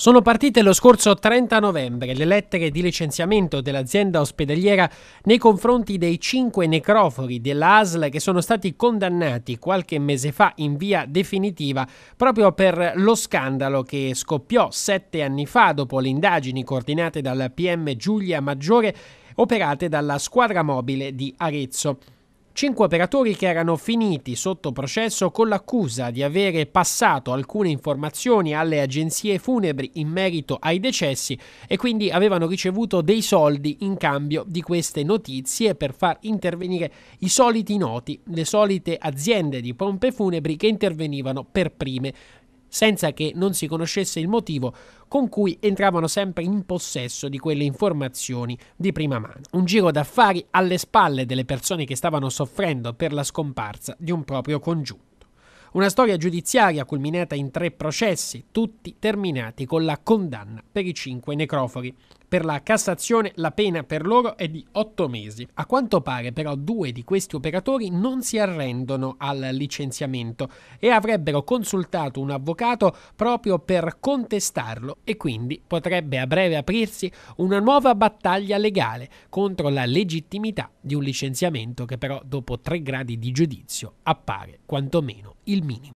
Sono partite lo scorso 30 novembre le lettere di licenziamento dell'azienda ospedaliera nei confronti dei cinque necrofori dell'ASL che sono stati condannati qualche mese fa in via definitiva proprio per lo scandalo che scoppiò sette anni fa dopo le indagini coordinate dal PM Giulia Maggiore operate dalla squadra mobile di Arezzo. Cinque operatori che erano finiti sotto processo con l'accusa di avere passato alcune informazioni alle agenzie funebri in merito ai decessi e quindi avevano ricevuto dei soldi in cambio di queste notizie per far intervenire i soliti noti, le solite aziende di pompe funebri che intervenivano per prime senza che non si conoscesse il motivo con cui entravano sempre in possesso di quelle informazioni di prima mano. Un giro d'affari alle spalle delle persone che stavano soffrendo per la scomparsa di un proprio congiunto. Una storia giudiziaria culminata in tre processi, tutti terminati con la condanna per i cinque necrofori. Per la Cassazione la pena per loro è di 8 mesi. A quanto pare però due di questi operatori non si arrendono al licenziamento e avrebbero consultato un avvocato proprio per contestarlo e quindi potrebbe a breve aprirsi una nuova battaglia legale contro la legittimità di un licenziamento che però dopo tre gradi di giudizio appare quantomeno il minimo.